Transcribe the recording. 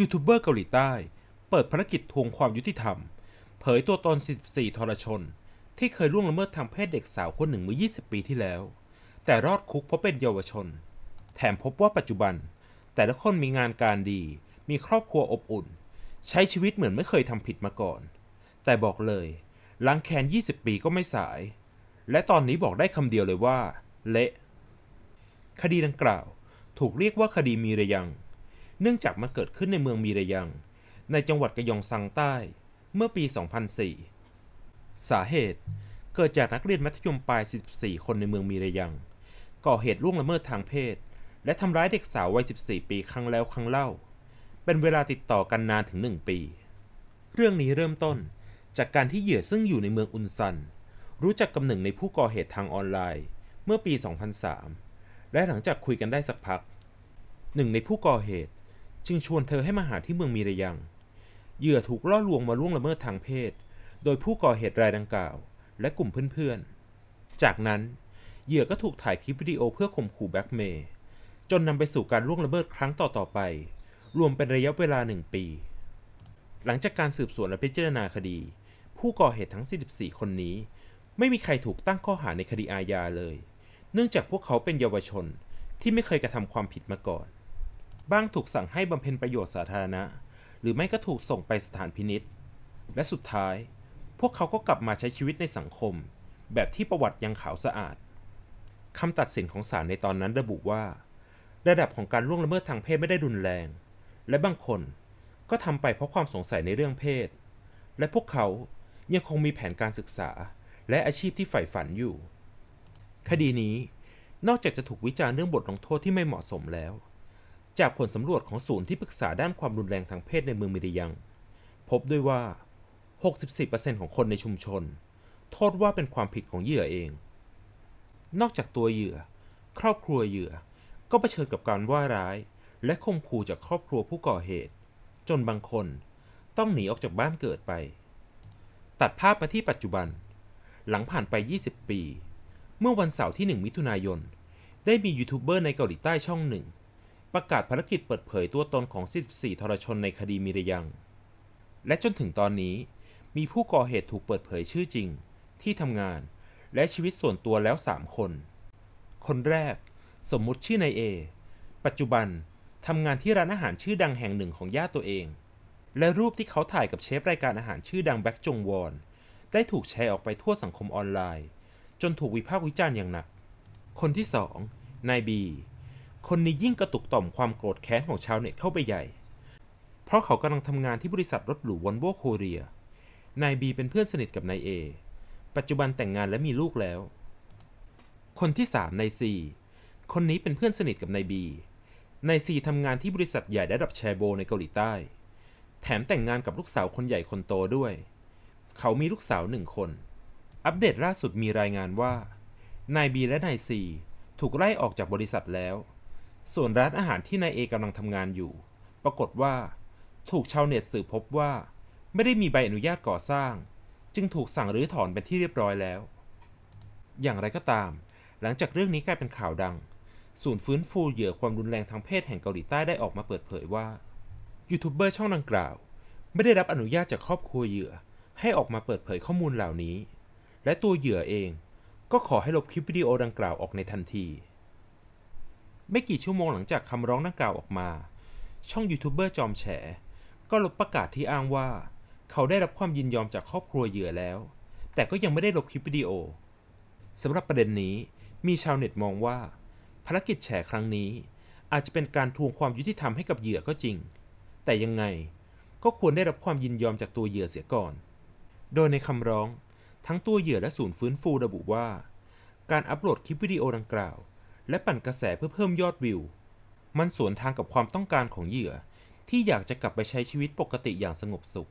ยูทูบเบอร์เกาหลีใต้ เปิดภารกิจทวงความยุติธรรม เผยตัวตน14 ทรชน ที่เคยล่วงละเมิดทางเพศเด็กสาวคนหนึ่งเมื่อ 20 ปีที่แล้ว แต่รอดคุกเพราะเป็นเยาวชน แถมพบว่าปัจจุบัน แต่ละคนมีงานการดี มีครอบครัวอบอุ่น ใช้ชีวิตเหมือนไม่เคยทำผิดมาก่อน แต่บอกเลยล้างแค้น20 ปีก็ไม่สาย และตอนนี้บอกได้คำเดียวเลยว่าเละ คดีดังกล่าว ถูกเรียกว่าคดีมีระยังเนื่องจากมันเกิดขึ้นในเมืองมีระยังในจังหวัดกะยองซังใต้ เมื่อปี 2004 สาเหตุเกิดจากนักเรียนมัธยมปลาย 14 คนในเมืองมีระยัง ก่อเหตุล่วงละเมิดทางเพศ และทำร้ายเด็กสาววัย 14 ปีครั้งแล้ว ครั้งเล่า เป็นเวลาติดต่อกันนานถึง 1 ปี เรื่องนี้เริ่มต้นจากการที่เหยื่อซึ่งอยู่ในเมืองอุนซัน รู้จักกับหนึ่งในผู้ก่อเหตุทางออนไลน์ เมื่อปี 2003 และหลังจากคุยกันได้สักพัก หนึ่งในผู้ก่อเหตุจึงชวนเธอให้มาหาที่เมืองมีระยัง เหยื่อถูกล่อลวงมาล่วงละเมิดทางเพศ โดยผู้ก่อเหตุรายดังกล่าว และกลุ่มเพื่อนๆจากนั้น เหยื่อก็ถูกถ่ายคลิปวิดีโอเพื่อข่มขู่แบ็กเมย์จนนำไปสู่การล่วงละเมิดครั้งต่อๆไป รวมเป็นระยะเวลาหนึ่งปี หลังจากการสืบสวนและพิจารณาคดี ผู้ก่อเหตุทั้ง 44 คนนี้ ไม่มีใครถูกตั้งข้อหาในคดีอาญาเลย เนื่องจากพวกเขาเป็นเยาวชนที่ไม่เคยกระทำความผิดมาก่อนบ้างถูกสั่งให้บำเพ็ญประโยชน์สาธารณะหรือไม่ก็ถูกส่งไปสถานพินิษและสุดท้าย พวกเขาก็กลับมาใช้ชีวิตในสังคมแบบที่ประวัติยังขาวสะอาด คำตัดสินของศาลในตอนนั้นระบุว่า ระดับของการล่วงละเมิดทางเพศไม่ได้รุนแรง และบางคนก็ทำไปเพราะความสงสัยในเรื่องเพศ และพวกเขายังคงมีแผนการศึกษาและอาชีพที่ใฝ่ฝันอยู่ คดีนี้นอกจากจะถูกวิจารณ์เรื่องบทลงโทษที่ไม่เหมาะสมแล้วจากผลสำรวจของศูนย์ที่ปรึกษาด้านความรุนแรงทางเพศในเมืองมิริยัง พบด้วยว่า 64%ของคนในชุมชน โทษว่าเป็นความผิดของเหยื่อเอง นอกจากตัวเหยื่อ ครอบครัวเหยื่อก็เผชิญกับการว่าร้าย และข่มขู่จากครอบครัวผู้ก่อเหตุ จนบางคนต้องหนีออกจากบ้านเกิดไป ตัดภาพมาที่ปัจจุบัน หลังผ่านไป 20 ปี เมื่อวันเสาร์ที่ 1 มิถุนายนได้มียูทูบเบอร์ในเกาหลีใต้ช่องหนึ่งประกาศภารกิจเปิดเผยตัวตนของ 14 ทรชนในคดีมิรยัง และจนถึงตอนนี้ มีผู้ก่อเหตุถูกเปิดเผยชื่อจริง ที่ทำงาน และชีวิตส่วนตัวแล้ว 3 คน คนแรก สมมุติชื่อนายเอปัจจุบัน ทำงานที่ร้านอาหารชื่อดังแห่งหนึ่งของย่าตัวเอง และรูปที่เขาถ่ายกับเชฟรายการอาหารชื่อดังแบ็กจงวอนได้ถูกแชร์ออกไปทั่วสังคมออนไลน์ จนถูกวิพากษ์วิจารณ์อย่างหนัก คนที่สองนายบีคนนี้ยิ่งกระตุกต่อมความโกรธแค้นของชาวเน็ตเข้าไปใหญ่ เพราะเขากำลังทำงานที่บริษัทรถหรูวอนโวโคเรีย นายบีเป็นเพื่อนสนิทกับนายเอปัจจุบันแต่งงานและมีลูกแล้ว คนที่3นายซีคนนี้เป็นเพื่อนสนิทกับนายบีนายซีทำงานที่บริษัทใหญ่ระดับแชโบในเกาหลีใต้ แถมแต่งงานกับลูกสาวคนใหญ่คนโตด้วย เขามีลูกสาวหนึ่งคน อัปเดตล่าสุดมีรายงานว่า นายบีและนายซีถูกไล่ออกจากบริษัทแล้วส่วนร้านอาหารที่นายเอกำลังทำงานอยู่ ปรากฏว่า ถูกชาวเน็ตสืบพบว่า ไม่ได้มีใบอนุญาตก่อสร้าง จึงถูกสั่งรื้อถอนเป็นที่เรียบร้อยแล้ว อย่างไรก็ตาม หลังจากเรื่องนี้กลายเป็นข่าวดัง ศูนย์ฟื้นฟูเหยื่อความรุนแรงทางเพศแห่งเกาหลีใต้ได้ออกมาเปิดเผยว่ายูทูบเบอร์ช่องดังกล่าว ไม่ได้รับอนุญาตจากครอบครัวเหยื่อ ให้ออกมาเปิดเผยข้อมูลเหล่านี้ และตัวเหยื่อเอง ก็ขอให้ลบคลิปวิดีโอดังกล่าวออกในทันทีไม่กี่ชั่วโมงหลังจากคำร้องดังกล่าวออกมา ช่องยูทูบเบอร์จอมแฉก็ลบประกาศที่อ้างว่า เขาได้รับความยินยอมจากครอบครัวเหยื่อแล้ว แต่ก็ยังไม่ได้ลบคลิปวิดีโอสำหรับประเด็นนี้ มีชาวเน็ตมองว่า ภารกิจแฉครั้งนี้ อาจจะเป็นการทวงความยุติธรรมให้กับเหยื่อก็จริง แต่ยังไงก็ควรได้รับความยินยอมจากตัวเหยื่อเสียก่อน โดยในคำร้องทั้งตัวเหยื่อและศูนย์ฟื้นฟูระบุว่า การอัปโหลดคลิปวิดีโอดังกล่าวและปั่นกระแสเพื่อเพิ่มยอดวิว มันสวนทางกับความต้องการของเหยื่อ ที่อยากจะกลับไปใช้ชีวิตปกติอย่างสงบสุข